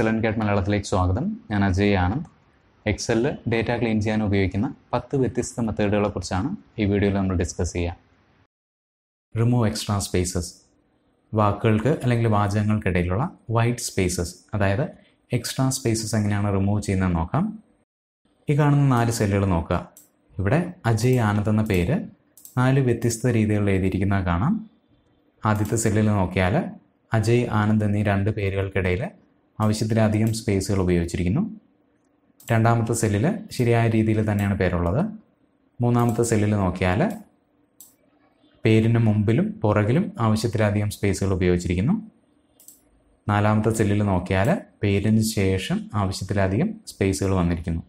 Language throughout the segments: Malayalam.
എക്സലൻ്റ് ഗൈഡ് മലയാളത്തിലേക്ക് സ്വാഗതം ഞാൻ അജയ് ആണ് എക്സലിൽ ഡേറ്റ ക്ലീൻ ചെയ്യാൻ ഉപയോഗിക്കുന്ന പത്ത് വ്യത്യസ്ത മെത്തേഡുകളെ കുറിച്ചാണ് ഈ വീഡിയോയിൽ നമ്മൾ ഡിസ്കസ് ചെയ്യുക റിമൂവ് എക്സ്ട്രാ സ്പേസസ് വാക്കുകൾക്ക് അല്ലെങ്കിൽ വാചകങ്ങൾക്കിടയിലുള്ള വൈറ്റ് സ്പേസസ് അതായത് എക്സ്ട്രാ സ്പേസസ് എങ്ങനെയാണ് റിമൂവ് ചെയ്യുന്നത് നോക്കാം ഈ കാണുന്ന നാല് സെല്ലുകൾ നോക്കുക ഇവിടെ അജയ് ആനന്ദ് എന്ന പേര് നാല് വ്യത്യസ്ത രീതികളിൽ എഴുതിയിരിക്കുന്നത് കാണാം ആദ്യത്തെ സെല്ലിൽ നോക്കിയാൽ അജയ് ആനന്ദ് എന്നീ രണ്ട് പേരുകൾക്കിടയിൽ ആവശ്യത്തിലധികം സ്പേസുകൾ ഉപയോഗിച്ചിരിക്കുന്നു രണ്ടാമത്തെ സെല്ലിൽ ശരിയായ രീതിയിൽ തന്നെയാണ് പേരുള്ളത് മൂന്നാമത്തെ സെല്ലിൽ നോക്കിയാൽ പേരിന് മുമ്പിലും പുറകിലും ആവശ്യത്തിലധികം സ്പേസുകൾ ഉപയോഗിച്ചിരിക്കുന്നു നാലാമത്തെ സെല്ലിൽ നോക്കിയാൽ പേരിന് ശേഷം ആവശ്യത്തിലധികം സ്പേസുകൾ വന്നിരിക്കുന്നു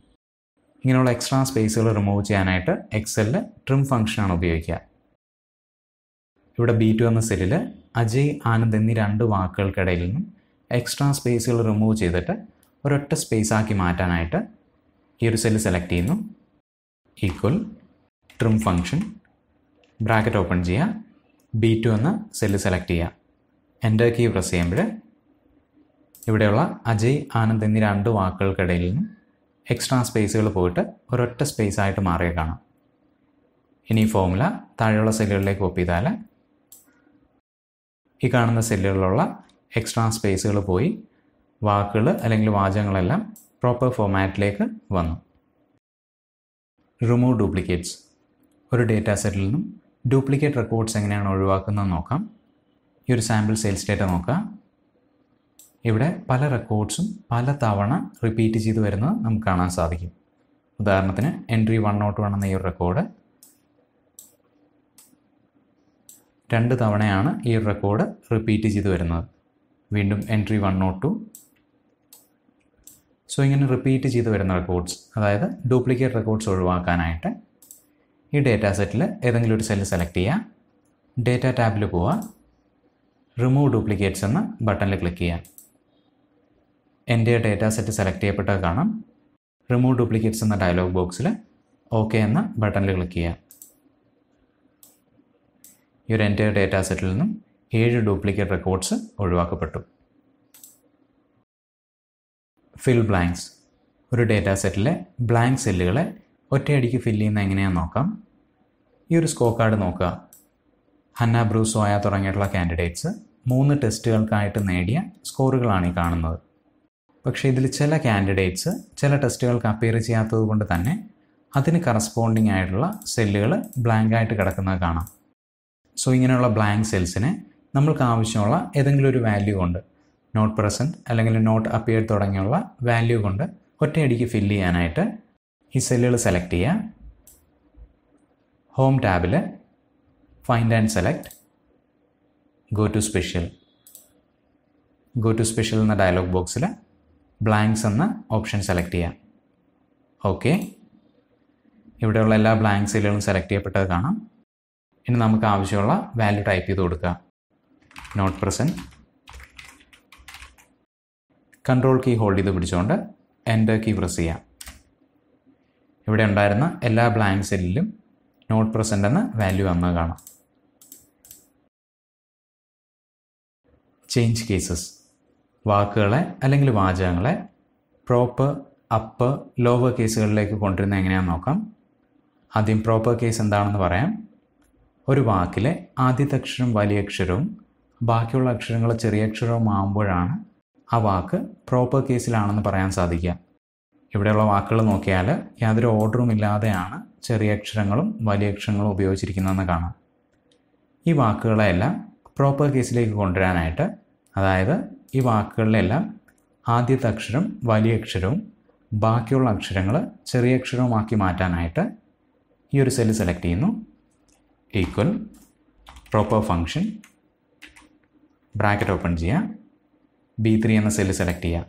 ഇങ്ങനെയുള്ള എക്സ്ട്രാ സ്പേസുകൾ റിമൂവ് ചെയ്യാനായിട്ട് എക്സലിൽ ട്രിം ഫംഗ്ഷനാണ് ഉപയോഗിക്കുക ഇവിടെ ബി ടു എന്ന സെല്ലിൽ അജയ് ആനന്ദ് എന്നീ രണ്ട് വാക്കുകൾക്കിടയിൽ നിന്നും എക്സ്ട്രാ സ്പേസുകൾ റിമൂവ് ചെയ്തിട്ട് ഒരൊറ്റ സ്പേസ് ആക്കി മാറ്റാനായിട്ട് ഈ ഒരു സെല് സെലക്ട് ചെയ്യുന്നു equal trim function bracket open ചെയ്യുക ബി ടു എന്ന സെല് സെലക്ട് ചെയ്യുക എൻ്റെ കീ പ്രസ് ചെയ്യുമ്പോൾ ഇവിടെയുള്ള അജയ് ആനന്ദ് എന്നീ രണ്ട് വാക്കുകൾക്കിടയിൽ നിന്നും എക്സ്ട്രാ സ്പേസുകൾ പോയിട്ട് ഒരൊറ്റ സ്പേസ് ആയിട്ട് മാറിയ കാണാം ഇനി ഈ ഫോമുല താഴെയുള്ള സെല്ലുകളിലേക്ക് കോപ്പി ചെയ്താൽ ഈ കാണുന്ന സെല്ലുകളിലുള്ള എക്സ്ട്രാ സ്പേസുകൾ പോയി വാക്കുകൾ അല്ലെങ്കിൽ വാചകങ്ങളെല്ലാം പ്രോപ്പർ ഫോമാറ്റിലേക്ക് വന്നു റിമൂവ് ഡ്യൂപ്ലിക്കേറ്റ്സ് ഒരു ഡേറ്റ സെറ്റിൽ നിന്നും ഡ്യൂപ്ലിക്കേറ്റ് റെക്കോർഡ്സ് എങ്ങനെയാണ് ഒഴിവാക്കുന്നത് നോക്കാം ഈ ഒരു സാമ്പിൾ സെയിൽസ് ഡേറ്റ നോക്കാം ഇവിടെ പല റെക്കോർഡ്സും പല തവണ റിപ്പീറ്റ് ചെയ്ത് വരുന്നത് നമുക്ക് കാണാൻ സാധിക്കും ഉദാഹരണത്തിന് എൻട്രി വൺ നോട്ട് വൺ എന്ന ഈ ഒരു റെക്കോർഡ് രണ്ട് തവണയാണ് ഈ റെക്കോർഡ് റിപ്പീറ്റ് ചെയ്ത് വരുന്നത് വീണ്ടും entry one not two so ഇങ്ങനെ റിപ്പീറ്റ് ചെയ്ത് വരുന്ന റെക്കോർഡ്സ് അതായത് ഡ്യൂപ്ലിക്കേറ്റ് റെക്കോർഡ്സ് ഒഴിവാക്കാനായിട്ട് ഈ ഡേറ്റാ സെറ്റിൽ ഏതെങ്കിലും ഒരു സെല്ല് സെലക്ട് ചെയ്യുക ഡേറ്റ ടാബിൽ പോവുക റിമൂവ് ഡ്യൂപ്ലിക്കേറ്റ്സ് എന്ന ബട്ടണിൽ ക്ലിക്ക് ചെയ്യുക എൻ്റെ ഡേറ്റാ സെറ്റ് സെലക്ട് ചെയ്യപ്പെട്ടത് കാണാം റിമൂവ് ഡ്യൂപ്ലിക്കേറ്റ്സ് എന്ന ഡയലോഗ് ബോക്സിൽ ഓക്കെ എന്ന ബട്ടണിൽ ക്ലിക്ക് ചെയ്യുക ഈ ഒരു എൻ്റെ ഡേറ്റാ സെറ്റിൽ നിന്നും ഏഴ് ഡ്യൂപ്ലിക്കേറ്റ് റെക്കോർഡ്സ് ഒഴിവാക്കപ്പെട്ടു ഫിൽ ബ്ലാങ്ക്സ് ഒരു ഡേറ്റാ സെറ്റിലെ ബ്ലാങ്ക് സെല്ലുകളെ ഒറ്റയടിക്ക് ഫില്ല് ചെയ്യുന്ന എങ്ങനെയാണെന്ന് നോക്കാം ഈ ഒരു സ്കോ കാർഡ് നോക്കുക ഹന്ന ബ്രൂസോയ തുടങ്ങിയിട്ടുള്ള കാൻഡിഡേറ്റ്സ് മൂന്ന് ടെസ്റ്റുകൾക്കായിട്ട് നേടിയ സ്കോറുകളാണ് ഈ കാണുന്നത് പക്ഷേ ഇതിൽ ചില കാൻഡിഡേറ്റ്സ് ചില ടെസ്റ്റുകൾക്ക് അപ്പിയർ ചെയ്യാത്തത് കൊണ്ട് തന്നെ അതിന് കറസ്പോണ്ടിങ് ആയിട്ടുള്ള സെല്ലുകൾ ബ്ലാങ്ക് ആയിട്ട് കിടക്കുന്നത് കാണാം സോ ഇങ്ങനെയുള്ള ബ്ലാങ്ക് സെൽസിനെ നമ്മൾക്ക് ആവശ്യമുള്ള ഏതെങ്കിലും ഒരു വാല്യൂ കൊണ്ട് നോട്ട് പ്രസൻറ്റ് അല്ലെങ്കിൽ നോട്ട് അപ്പിയർ തുടങ്ങിയുള്ള വാല്യൂ കൊണ്ട് ഒറ്റയടിക്ക് ഫില്ല് ചെയ്യാനായിട്ട് ഈ സെല്ലുകൾ സെലക്ട് ചെയ്യുക ഹോം ടാബിൽ find and select go to special go to special എന്ന ഡയലോഗ് ബോക്സിൽ ബ്ലാങ്ക്സ് എന്ന ഓപ്ഷൻ സെലക്ട് ചെയ്യാം ഓക്കെ ഇവിടെയുള്ള എല്ലാ ബ്ലാങ്ക് സെല്ലുകളും സെലക്ട് ചെയ്യപ്പെട്ടത് കാണാം ഇനി നമുക്ക് ആവശ്യമുള്ള വാല്യൂ ടൈപ്പ് ചെയ്ത് കൊടുക്കുക not present control key hold ചെയ്ത് പിടിച്ചുകൊണ്ട് എൻ്റെ കീ പ്രസ് ചെയ്യാം ഇവിടെ ഉണ്ടായിരുന്ന എല്ലാ ബ്ലാങ്ക് സെല്ലിലും നോട്ട് പ്രസൻ്റ് എന്ന വാല്യൂ വന്ന് കാണാം ചേഞ്ച് കേസസ് വാക്കുകളെ അല്ലെങ്കിൽ വാചകങ്ങളെ പ്രോപ്പർ അപ്പ് ലോവർ കേസുകളിലേക്ക് കൊണ്ടുവരുന്നത് എങ്ങനെയാണെന്ന് നോക്കാം ആദ്യം പ്രോപ്പർ കേസ് എന്താണെന്ന് പറയാം ഒരു വാക്കിലെ ആദ്യത്തെ അക്ഷരം വലിയ അക്ഷരവും ബാക്കിയുള്ള അക്ഷരങ്ങൾ ചെറിയ അക്ഷരവുമാകുമ്പോഴാണ് ആ വാക്ക് പ്രോപ്പർ കേസിലാണെന്ന് പറയാൻ സാധിക്കുക ഇവിടെയുള്ള വാക്കുകൾ നോക്കിയാൽ യാതൊരു ഓർഡറും ഇല്ലാതെയാണ് ചെറിയ അക്ഷരങ്ങളും വലിയ അക്ഷരങ്ങളും ഉപയോഗിച്ചിരിക്കുന്നതെന്ന് കാണാം ഈ വാക്കുകളെല്ലാം പ്രോപ്പർ കേസിലേക്ക് കൊണ്ടുവരാനായിട്ട് അതായത് ഈ വാക്കുകളിലെല്ലാം ആദ്യത്തെ അക്ഷരം വലിയ അക്ഷരവും ബാക്കിയുള്ള അക്ഷരങ്ങൾ ചെറിയ അക്ഷരവുമാക്കി മാറ്റാനായിട്ട് ഈ ഒരു സെല് സെലക്ട് ചെയ്യുന്നു equal proper function bracket open ചെയ്യുക ബി ത്രീ എന്ന സെല്ല് സെലക്ട് ചെയ്യുക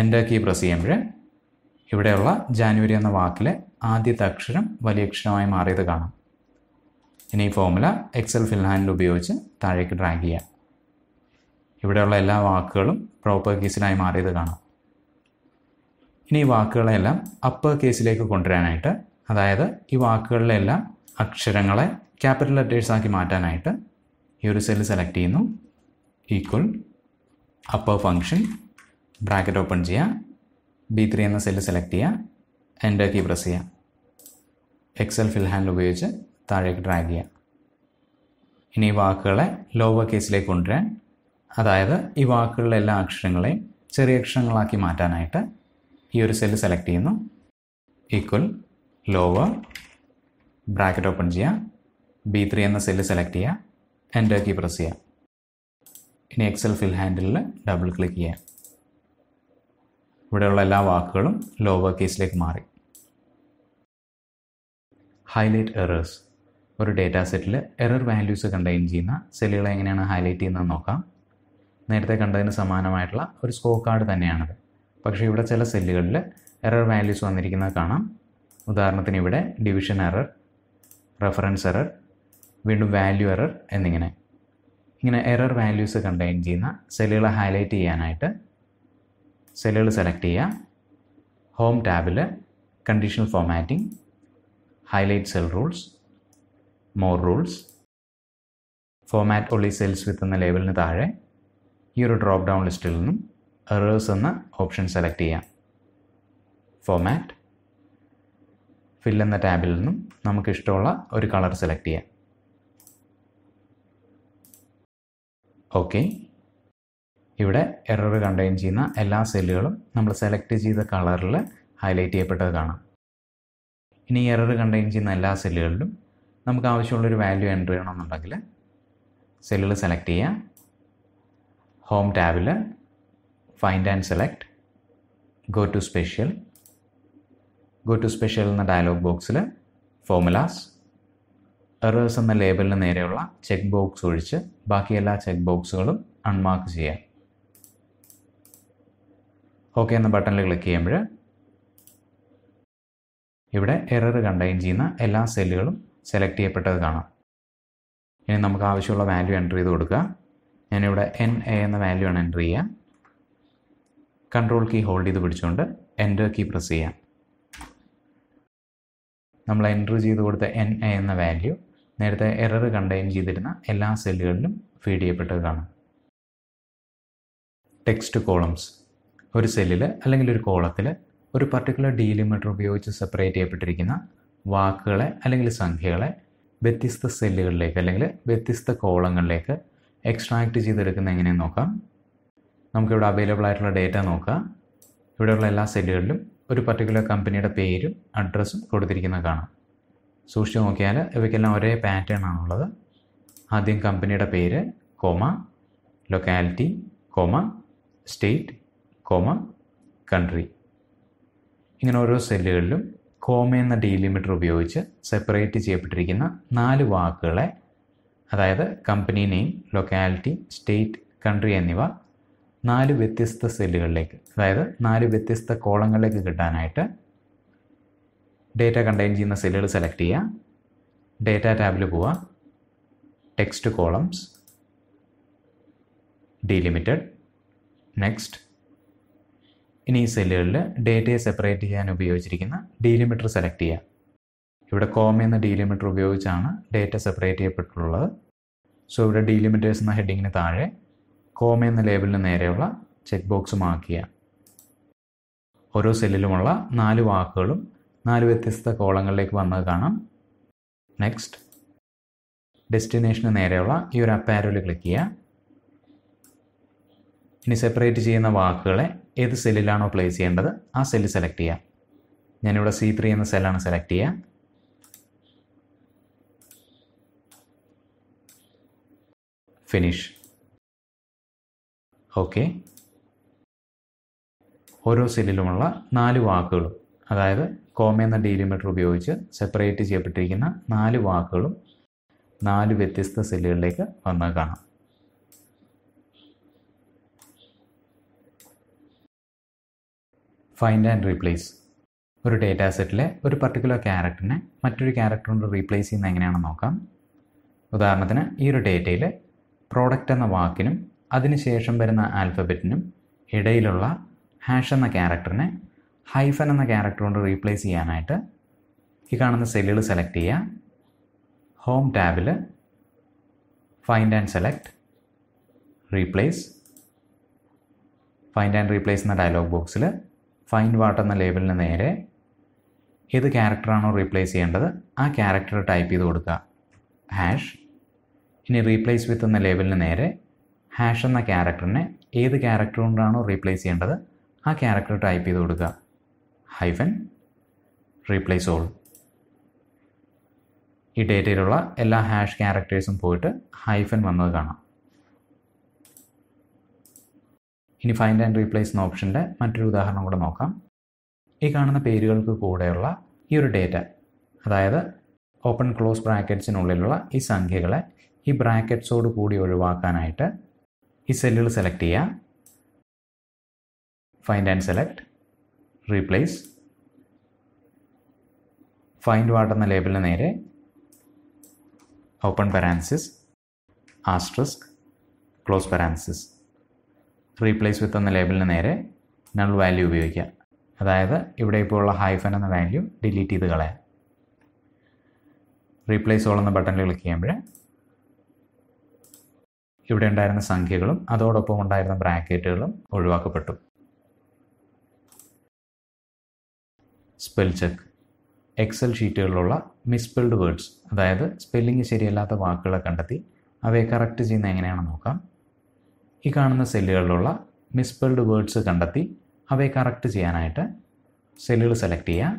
എൻ്റെ കീ പ്രസ് ചെയ്യുമ്പോൾ ഇവിടെയുള്ള ജാനുവരി എന്ന വാക്കിൽ ആദ്യത്തെ അക്ഷരം വലിയ അക്ഷരമായി മാറിയത് കാണാം ഇനി ഈ ഫോമുല എക്സൽ ഫിൽ ഹാൻഡിൽ ഉപയോഗിച്ച് താഴേക്ക് ഡ്രാഗ് ചെയ്യുക ഇവിടെയുള്ള എല്ലാ വാക്കുകളും പ്രോപ്പർ കേസിലായി മാറിയത് കാണാം ഇനി ഈ വാക്കുകളെല്ലാം അപ്പർ കേസിലേക്ക് കൊണ്ടുവരാനായിട്ട് അതായത് ഈ വാക്കുകളിലെല്ലാം അക്ഷരങ്ങളെ ക്യാപിറ്റൽ ലെറ്റേഴ്സ് ആക്കി മാറ്റാനായിട്ട് ഈ ഒരു സെല്ല് സെലക്ട് ചെയ്യുന്നു equal upper function bracket open ചെയ്യുക ബി ത്രീ എന്ന സെല്ല് സെലക്ട് ചെയ്യുക എൻ്റെ കീ പ്രസ് ചെയ്യുക എക്സൽ ഫിൽ ഹാൻഡിൽ ഉപയോഗിച്ച് താഴേക്ക് ഡ്രാഗ് ചെയ്യുക ഇനി ഈ വാക്കുകളെ ലോവർ കേസിലേക്ക് കൊണ്ടുവരാൻ അതായത് ഈ വാക്കുകളിലെ എല്ലാ അക്ഷരങ്ങളെയും ചെറിയ അക്ഷരങ്ങളാക്കി മാറ്റാനായിട്ട് ഈ ഒരു സെല്ല് സെലക്ട് ചെയ്യുന്നു ഈക്വൽ ലോവർ ബ്രാക്കറ്റ് ഓപ്പൺ ചെയ്യുക ബി ത്രീ എന്ന സെല്ല് സെലക്ട് ചെയ്യുക എൻ്റെ കീ പ്രസ് ചെയ്യുക ഇനി എക്സൽ ഫിൽ ഹാൻഡിലിൽ ഡബിൾ ക്ലിക്ക് ചെയ്യാം ഇവിടെയുള്ള എല്ലാ വാക്കുകളും ലോവർ കേസിലേക്ക് മാറി ഹൈലൈറ്റ് എറേഴ്സ് ഒരു ഡേറ്റാ സെറ്റിൽ എറർ വാല്യൂസ് കണ്ടെയ്ൻ ചെയ്യുന്ന സെല്ലുകളെ എങ്ങനെയാണ് ഹൈലൈറ്റ് ചെയ്യുന്നത് നോക്കാം നേരത്തെ കണ്ടതിന് സമാനമായിട്ടുള്ള ഒരു സ്കോ കാർഡ് തന്നെയാണത് പക്ഷേ ഇവിടെ ചില സെല്ലുകളിൽ എറർ വാല്യൂസ് വന്നിരിക്കുന്നത് കാണാം ഉദാഹരണത്തിന് ഇവിടെ ഡിവിഷൻ എറർ റെഫറൻസ് എറർ വീണ്ടും വാല്യൂ എറർ എന്നിങ്ങനെ ഇങ്ങനെ എറർ വാല്യൂസ് കണ്ടെയ്ൻ ചെയ്യുന്ന സെല്ലുകളെ ഹൈലൈറ്റ് ചെയ്യാനായിട്ട് സെല്ലുകൾ സെലക്ട് ചെയ്യുക ഹോം ടാബിൽ conditional formatting highlight cell rules more rules format only cells with എന്ന ലേബലിന് താഴെ ഈ ഒരു ഡ്രോപ്പ് ഡൗൺ ലിസ്റ്റിൽ നിന്നും എറേഴ്സ് എന്ന ഓപ്ഷൻ സെലക്ട് ചെയ്യാം ഫോമാറ്റ് ഫിൽ എന്ന ടാബിൽ നിന്നും നമുക്കിഷ്ടമുള്ള ഒരു കളർ സെലക്ട് ചെയ്യാം ഓക്കെ ഇവിടെ എറർ കണ്ടെയ്ൻ ചെയ്യുന്ന എല്ലാ സെല്ലുകളും നമ്മൾ സെലക്ട് ചെയ്ത കളറിൽ ഹൈലൈറ്റ് ചെയ്യപ്പെട്ടത് കാണാം ഇനി എറർ കണ്ടെയ്ൻ ചെയ്യുന്ന എല്ലാ സെല്ലുകളിലും നമുക്ക് ആവശ്യമുള്ളൊരു വാല്യൂ എൻ്റർ ചെയ്യണമെന്നുണ്ടെങ്കിൽ സെല്ലുകൾ സെലക്ട് ചെയ്യാം ഹോം ടാബിൽ find and select go to special go to special എന്ന ഡയലോഗ് ബോക്സിൽ ഫോമുലാസ് എറേഴ്സ് എന്ന ലേബലിന് നേരെയുള്ള ചെക്ക് ബോക്സ് ഒഴിച്ച് ബാക്കി എല്ലാ ചെക്ക് ബോക്സുകളും അൺമാർക്ക് ചെയ്യാം ഓക്കെ എന്ന ബട്ടണിൽ ക്ലിക്ക് ചെയ്യുമ്പോൾ ഇവിടെ എറർ കണ്ടെയ്ൻ ചെയ്യുന്ന എല്ലാ സെല്ലുകളും സെലക്ട് ചെയ്യപ്പെട്ടത് കാണാം ഇനി നമുക്ക് ആവശ്യമുള്ള വാല്യൂ എൻ്റർ ചെയ്ത് കൊടുക്കുക ഞാനിവിടെ എൻ എ എന്ന വാല്യൂ ആണ് എൻ്റർ ചെയ്യുക കൺട്രോൾ കീ ഹോൾഡ് ചെയ്ത് പിടിച്ചുകൊണ്ട് എൻ്റർ കീ പ്രസ് ചെയ്യാം നമ്മൾ എൻ്റർ ചെയ്ത് കൊടുത്ത എൻ എ എന്ന വാല്യൂ നേരത്തെ എറർ കണ്ടെയ്ൻ ചെയ്തിരുന്ന എല്ലാ സെല്ലുകളിലും ഫീഡ് ചെയ്യപ്പെട്ടതാണ് കാണാം ടെക്സ്റ്റ് കോളംസ് ഒരു സെല്ലിൽ അല്ലെങ്കിൽ ഒരു കോളത്തിൽ ഒരു പർട്ടിക്കുലർ ഡീലിമിറ്റർ ഉപയോഗിച്ച് സെപ്പറേറ്റ് ചെയ്യപ്പെട്ടിരിക്കുന്ന വാക്കുകളെ അല്ലെങ്കിൽ സംഖ്യകളെ വ്യത്യസ്ത സെല്ലുകളിലേക്ക് അല്ലെങ്കിൽ വ്യത്യസ്ത കോളങ്ങളിലേക്ക് എക്സ്ട്രാക്ട് ചെയ്തെടുക്കുന്ന എങ്ങനെയെന്ന് നോക്കാം നമുക്കിവിടെ അവൈലബിൾ ആയിട്ടുള്ള ഡേറ്റ നോക്കാം ഇവിടെയുള്ള എല്ലാ സെല്ലുകളിലും ഒരു പർട്ടിക്കുലർ കമ്പനിയുടെ പേരും അഡ്രസ്സും കൊടുത്തിരിക്കുന്നത് കാണാം സൂക്ഷിച്ച് നോക്കിയാൽ ഇവയ്ക്കെല്ലാം ഒരേ പാറ്റേൺ ആണുള്ളത് ആദ്യം കമ്പനിയുടെ പേര് comma locality comma state comma country ഇങ്ങനെ ഓരോ സെല്ലുകളിലും കോമ എന്ന ഡീലിമിറ്റർ ഉപയോഗിച്ച് സെപ്പറേറ്റ് ചെയ്യപ്പെട്ടിരിക്കുന്ന നാല് വാക്കുകളെ അതായത് company name locality state country എന്നിവ നാല് വ്യത്യസ്ത സെല്ലുകളിലേക്ക് അതായത് നാല് വ്യത്യസ്ത കോളങ്ങളിലേക്ക് കിട്ടാനായിട്ട് ഡേറ്റ കണ്ടെയ്ൻ ചെയ്യുന്ന സെല്ലുകൾ സെലക്ട് ചെയ്യുക ഡേറ്റ ടാബിൽ പോവുക ടെക്സ്റ്റ് കോളംസ് ഡീലിമിറ്റഡ് നെക്സ്റ്റ് ഇനി ഈ സെല്ലുകളിൽ ഡേറ്റയെ സെപ്പറേറ്റ് ചെയ്യാൻ ഉപയോഗിച്ചിരിക്കുന്ന ഡീലിമിറ്റർ സെലക്ട് ചെയ്യുക ഇവിടെ കോമ എന്ന ഡീലിമിറ്റർ ഉപയോഗിച്ചാണ് ഡേറ്റ സെപ്പറേറ്റ് ചെയ്യപ്പെട്ടിട്ടുള്ളത് സോ ഇവിടെ ഡീലിമിറ്റേഴ്സ് എന്ന ഹെഡിങ്ങിന് താഴെ കോമ എന്ന ലേബലിന് നേരെയുള്ള ചെക്ക് ബോക്സ് മാർക്ക് ചെയ്യുക ഓരോ സെല്ലിലുമുള്ള നാല് വാക്കുകളും നാല് വ്യത്യസ്ത കോളങ്ങളിലേക്ക് വന്നത് കാണാം നെക്സ്റ്റ് ഡെസ്റ്റിനേഷന് നേരെയുള്ള ഈ ഒരു അപ്പാരൽ ക്ലിക്ക് ചെയ്യുക ഇനി സെപ്പറേറ്റ് ചെയ്യുന്ന വാക്കുകളെ ഏത് സെല്ലിലാണോ പ്ലേസ് ചെയ്യേണ്ടത് ആ സെല്ല് സെലക്ട് ചെയ്യാം ഞാനിവിടെ സി ത്രീ എന്ന സെല്ലാണ് സെലക്ട് ചെയ്യുക ഫിനിഷ് ഓക്കെ ഓരോ സെല്ലിലുമുള്ള നാല് വാക്കുകളും അതായത് കോമ എന്ന ഡീലിമീറ്റർ ഉപയോഗിച്ച് സെപ്പറേറ്റ് ചെയ്യപ്പെട്ടിരിക്കുന്ന നാല് വാക്കുകളും നാല് വ്യത്യസ്ത സെല്ലുകളിലേക്ക് വന്ന് കാണാം ഫൈൻഡ് ആൻഡ് റീപ്ലേസ് ഒരു ഡേറ്റാ സെറ്റിലെ ഒരു പർട്ടിക്കുലർ ക്യാരക്ടറിനെ മറ്റൊരു ക്യാരക്ടർ കൊണ്ട് റീപ്ലേസ് ചെയ്യുന്ന എങ്ങനെയാണെന്ന് നോക്കാം ഉദാഹരണത്തിന് ഈ ഒരു ഡേറ്റയിൽ പ്രോഡക്റ്റ് എന്ന വാക്കിനും അതിനുശേഷം വരുന്ന ആൽഫബറ്റിനും ഇടയിലുള്ള ഹാഷ് എന്ന ക്യാരക്ടറിനെ ഹൈഫൻ എന്ന ക്യാരക്ടർ കൊണ്ട് റീപ്ലേസ് ചെയ്യാനായിട്ട് ഈ കാണുന്ന സെല്ലുകൾ സെലക്ട് ചെയ്യുക ഹോം ടാബിൽ find and select replace find and replace എന്ന ഡയലോഗ് ബോക്സിൽ ഫൈൻഡ് വാട്ട് എന്ന ലേബലിന് നേരെ ഏത് ക്യാരക്ടറാണോ റീപ്ലേസ് ചെയ്യേണ്ടത് ആ ക്യാരക്ടർ ടൈപ്പ് ചെയ്ത് കൊടുക്കുക ഹാഷ് ഇനി റീപ്ലേസ് വിത്ത് എന്ന ലേബലിന് നേരെ ഹാഷ് എന്ന ക്യാരക്ടറിനെ ഏത് ക്യാരക്ടർ കൊണ്ടാണോ റീപ്ലേസ് ചെയ്യേണ്ടത് ആ ക്യാരക്ടർ ടൈപ്പ് ചെയ്ത് കൊടുക്കുക ഹൈഫൻ റീപ്ലേസ് ഓൾ ഈ ഡേറ്റയിലുള്ള എല്ലാ ഹാഷ് ക്യാരക്ടേഴ്സും പോയിട്ട് ഹൈഫൻ വന്നത് കാണാം ഇനി ഫൈൻഡ് ആൻഡ് റീപ്ലേസ് എന്ന ഓപ്ഷൻ്റെ മറ്റൊരു ഉദാഹരണം കൂടെ നോക്കാം ഈ കാണുന്ന പേരുകൾക്ക് കൂടെയുള്ള ഈ ഒരു ഡേറ്റ അതായത് ഓപ്പൺ ക്ലോസ് ബ്രാക്കറ്റ്സിനുള്ളിലുള്ള ഈ സംഖ്യകളെ ഈ ബ്രാക്കറ്റ്സോട് കൂടി ഒഴിവാക്കാനായിട്ട് ഈ സെല്ലുകൾ സെലക്ട് ചെയ്യുക find and select replace find what എന്ന ലേബലിന് നേരെ open parenthesis asterisk close parenthesis replace with എന്ന ലേബലിന് നേരെ നൾ വാല്യൂ ഉപയോഗിക്കുക അതായത് ഇവിടെ ഇപ്പോൾ ഉള്ള ഹൈഫൻ എന്ന വാല്യൂ ഡിലീറ്റ് ചെയ്ത് കളയാം റീപ്ലേസ് ഓൾ എന്ന ബട്ടണിൽ ക്ലിക്ക് ചെയ്യുമ്പോൾ ഇവിടെ ഉണ്ടായിരുന്ന സംഖ്യകളും അതോടൊപ്പം ഉണ്ടായിരുന്ന ബ്രാക്കറ്റുകളും ഒഴിവാക്കപ്പെട്ടു സ്പെൽ ചെക്ക് എക്സൽ ഷീറ്റുകളിലുള്ള മിസ്പെൽഡ് വേർഡ്സ് അതായത് സ്പെല്ലിംഗ് ശരിയല്ലാത്ത വാക്കുകളെ കണ്ടെത്തി അവയെ കറക്റ്റ് ചെയ്യുന്ന എങ്ങനെയാണെന്ന് നോക്കാം ഈ കാണുന്ന സെല്ലുകളിലുള്ള മിസ്പെൽഡ് വേർഡ്സ് കണ്ടെത്തി അവയെ കറക്റ്റ് ചെയ്യാനായിട്ട് സെല്ലുകൾ സെലക്ട് ചെയ്യുക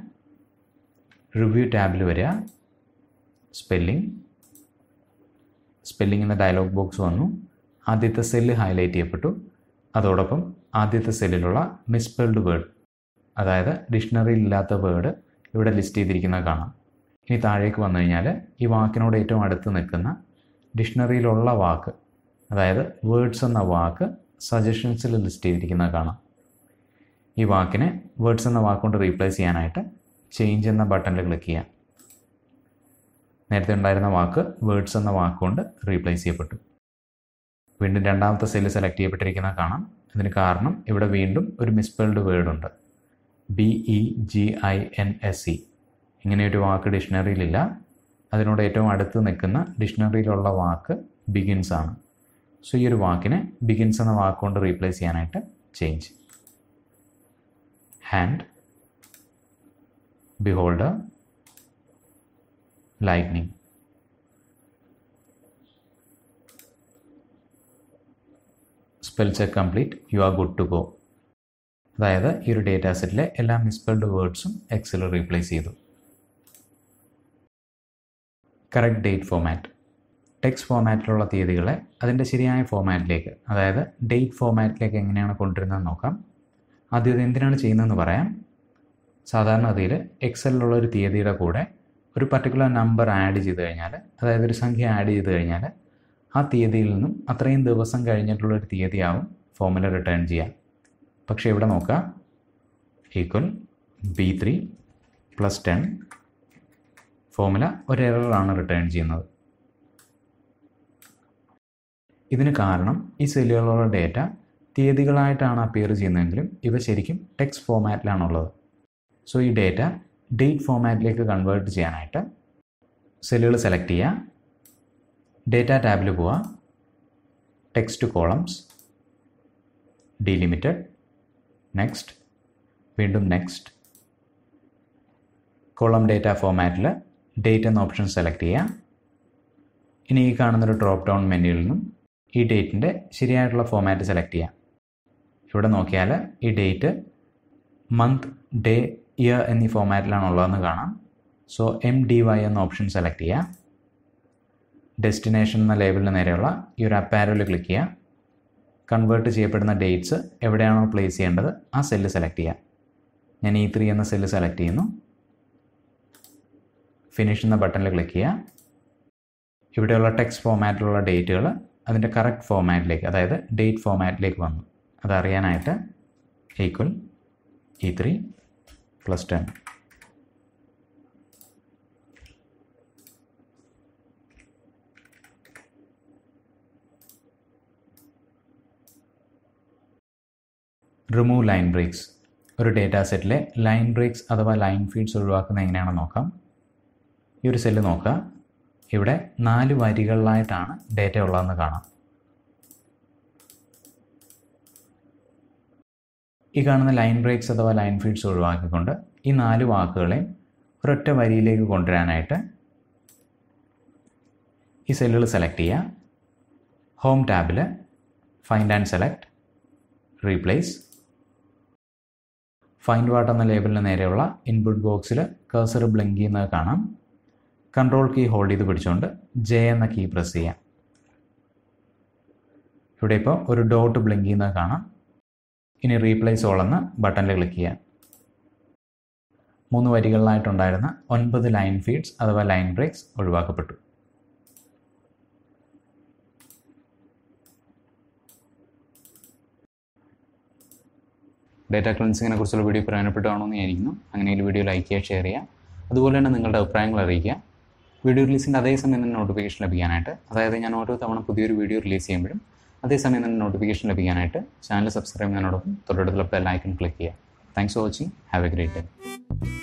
റിവ്യൂ ടാബിൽ വരിക സ്പെല്ലിംഗ് സ്പെല്ലിങ്ങിൻ്റെ ഡയലോഗ് ബോക്സ് വന്നു ആദ്യത്തെ സെല്ല് ഹൈലൈറ്റ് ചെയ്യപ്പെട്ടു അതോടൊപ്പം ആദ്യത്തെ സെല്ലിലുള്ള മിസ്പെൽഡ് വേർഡ് അതായത് ഡിക്ഷണറിയിൽ ഇല്ലാത്ത വേർഡ് ഇവിടെ ലിസ്റ്റ് ചെയ്തിരിക്കുന്നത് കാണാം ഇനി താഴേക്ക് വന്നു കഴിഞ്ഞാൽ ഈ വാക്കിനോട് ഏറ്റവും അടുത്ത് നിൽക്കുന്ന ഡിക്ഷണറിയിലുള്ള വാക്ക് അതായത് വേർഡ്സ് എന്ന വാക്ക് സജഷൻസിൽ ലിസ്റ്റ് ചെയ്തിരിക്കുന്നത് കാണാം ഈ വാക്കിനെ വേർഡ്സ് എന്ന വാക്കുകൊണ്ട് റീപ്ലേസ് ചെയ്യാനായിട്ട് ചേഞ്ച് എന്ന ബട്ടണിൽ ക്ലിക്ക് ചെയ്യാം നേരത്തെ ഉണ്ടായിരുന്ന വാക്ക് വേർഡ്സ് എന്ന വാക്കുകൊണ്ട് റീപ്ലേസ് ചെയ്യപ്പെട്ടു വീണ്ടും രണ്ടാമത്തെ സെല്ല് സെലക്ട് ചെയ്യപ്പെട്ടിരിക്കുന്നത് കാണാം ഇതിന് കാരണം ഇവിടെ വീണ്ടും ഒരു മിസ്പെൽഡ് ഉണ്ട് B E G I N S E ഇങ്ങനെയൊരു വാക്ക് ഡിക്ഷണറിയിലില്ല അതിനോട് ഏറ്റവും അടുത്ത് നിൽക്കുന്ന ഡിക്ഷണറിയിലുള്ള വാക്ക് ബിഗിൻസ് ആണ് സോ ഈ ഒരു വാക്കിനെ ബിഗിൻസ് എന്ന വാക്കുകൊണ്ട് റീപ്ലേസ് ചെയ്യാനായിട്ട് change hand beholder lightning spell check complete you are good to go അതായത് ഈ ഒരു ഡേറ്റാ സെറ്റിലെ എല്ലാ മിസ്പെൽഡ് വേർഡ്സും എക്സിൽ റീപ്ലേസ് ചെയ്തു കറക്റ്റ് ഡേറ്റ് ഫോമാറ്റ് ടെക്സ്റ്റ് ഫോമാറ്റിലുള്ള തീയതികളെ അതിൻ്റെ ശരിയായ ഫോമാറ്റിലേക്ക് അതായത് ഡേറ്റ് ഫോമാറ്റിലേക്ക് എങ്ങനെയാണ് കൊണ്ടുവരുന്നത് നോക്കാം ആദ്യം എന്തിനാണ് ചെയ്യുന്നതെന്ന് പറയാം സാധാരണ അതിൽ എക്സലിലുള്ള ഒരു തീയതിയുടെ കൂടെ ഒരു പർട്ടിക്കുലർ നമ്പർ ആഡ് ചെയ്ത് കഴിഞ്ഞാൽ അതായത് ഒരു സംഖ്യ ആഡ് ചെയ്ത് കഴിഞ്ഞാൽ ആ തീയതിയിൽ നിന്നും അത്രയും ദിവസം കഴിഞ്ഞിട്ടുള്ള ഒരു തീയതിയാവും ഫോമിൽ റിട്ടേൺ ചെയ്യാം പക്ഷേ ഇവിടെ നോക്കുക equal B three plus ten formula ഒരു എററാണ് റിട്ടേൺ ചെയ്യുന്നത് ഇതിന് കാരണം ഈ സെല്ലുകളുള്ള ഡേറ്റ തീയതികളായിട്ടാണ് അപ്പിയർ ചെയ്യുന്നതെങ്കിലും ഇവ ശരിക്കും ടെക്സ്റ്റ് ഫോമാറ്റിലാണുള്ളത് സോ ഈ ഡേറ്റ ഡേറ്റ് ഫോമാറ്റിലേക്ക് കൺവേർട്ട് ചെയ്യാനായിട്ട് സെല്ലുകൾ സെലക്ട് ചെയ്യുക ഡേറ്റ ടാബിൽ പോവുക ടെക്സ്റ്റ് കോളംസ് ഡിലിമിറ്റഡ് നെക്സ്റ്റ് വീണ്ടും നെക്സ്റ്റ് കോളം ഡേറ്റ ഫോമാറ്റിൽ ഡേറ്റ് എന്ന ഓപ്ഷൻ സെലക്ട് ചെയ്യുക ഇനി ഈ കാണുന്നൊരു ഡ്രോപ്പ് ഡൗൺ മെനുവിൽ നിന്നും ഈ ഡേറ്റിൻ്റെ ശരിയായിട്ടുള്ള ഫോമാറ്റ് സെലക്ട് ചെയ്യാം ഇവിടെ നോക്കിയാൽ ഈ ഡേറ്റ് മന്ത് ഡേ ഇയർ എന്നീ ഫോമാറ്റിലാണ് ഉള്ളതെന്ന് കാണാം സോ എം ഡി വൈ എന്ന ഓപ്ഷൻ സെലക്ട് ചെയ്യുക ഡെസ്റ്റിനേഷൻ എന്ന ലേബലിന് നേരെയുള്ള ഈ ഒരു അപ്പാരൽ ക്ലിക്ക് ചെയ്യുക കൺവേർട്ട് ചെയ്യപ്പെടുന്ന ഡേറ്റ്സ് എവിടെയാണോ പ്ലേസ് ചെയ്യേണ്ടത് ആ സെല്ല് സെലക്ട് ചെയ്യാം ഞാൻ ഈ e ത്രീ എന്ന സെല്ല് സെലക്ട് ചെയ്യുന്നു ഫിനിഷ് എന്ന ബട്ടണിൽ ക്ലിക്ക് ചെയ്യുക ഇവിടെയുള്ള ടെക്സ്റ്റ് ഫോമാറ്റിലുള്ള ഡേറ്റുകൾ അതിൻ്റെ കറക്റ്റ് ഫോമാറ്റിലേക്ക് അതായത് ഡേറ്റ് ഫോമാറ്റിലേക്ക് വന്നു അതറിയാനായിട്ട് ഈക്വൽ ഈ e three plus ten remove line breaks ഒരു ഡേറ്റാ സെറ്റിലെ ലൈൻ ബ്രേക്സ് അഥവാ ലൈൻ ഫീഡ്സ് ഒഴിവാക്കുന്നത് എങ്ങനെയാണെന്ന് നോക്കാം ഈ ഒരു സെല്ല് നോക്കുക ഇവിടെ നാല് വരികളിലായിട്ടാണ് ഡേറ്റ ഉള്ളതെന്ന് കാണാം ഈ കാണുന്ന ലൈൻ ബ്രേക്സ് അഥവാ ലൈൻ ഫീഡ്സ് ഒഴിവാക്കിക്കൊണ്ട് ഈ നാല് വാക്കുകളെയും ഒരൊറ്റ വരിയിലേക്ക് കൊണ്ടുവരാനായിട്ട് ഈ സെല്ലുകൾ സെലക്ട് ചെയ്യുക ഹോം ടാബിൽ find and select replace find what എന്ന ലേബലിന് നേരെയുള്ള ഇൻപുട്ട് ബോക്സിൽ കേസർ ബ്ലിങ്ക് ചെയ്യുന്നത് കാണാം കൺട്രോൾ കീ ഹോൾഡ് ചെയ്ത് പിടിച്ചുകൊണ്ട് ജെ എന്ന കീ പ്രസ് ചെയ്യാം ഇവിടെ ഇപ്പോൾ ഒരു ഡോട്ട് ബ്ലിങ്ക് ചെയ്യുന്നത് കാണാം ഇനി റീപ്ലേസ് ഓൾ എന്ന ബട്ടണിൽ ക്ലിക്ക് ചെയ്യാം മൂന്ന് വരികളിലായിട്ടുണ്ടായിരുന്ന ഒൻപത് ലൈൻ ഫീഡ്സ് അഥവാ ലൈൻ ബ്രേക്സ് ഒഴിവാക്കപ്പെട്ടു ഡേറ്റ ക്ലൻസിങ്ങിനെ കുറിച്ചുള്ള വീഡിയോ പ്രയോജനപ്പെട്ടതാണോ എന്ന് അങ്ങനെ അങ്ങനെയെങ്കിൽ വീഡിയോ ലൈക്ക് ചെയ്യുക ഷെയർ ചെയ്യുക അതുപോലെ തന്നെ നിങ്ങളുടെ അഭിപ്രായങ്ങൾ അറിയിക്കുക വീഡിയോ റിലീസിൻ്റെ അതേ സമയം തന്നെ നോട്ടിഫിക്കേഷൻ ലഭിക്കാനായിട്ട് അതായത് ഞാൻ ഓരോ തവണ പുതിയൊരു വീഡിയോ റിലീസ് ചെയ്യുമ്പോഴും അതേസമയം തന്നെ നോട്ടിഫിക്കേഷൻ ലഭിക്കാനായിട്ട് ചാനൽ സബ്സ്ക്രൈബ് ചെയ്യാനോടൊപ്പം തൊട്ടടുത്തുള്ള ബെൽ ഐക്കൺ ക്ലിക്ക് ചെയ്യുക thanks for watching have a great day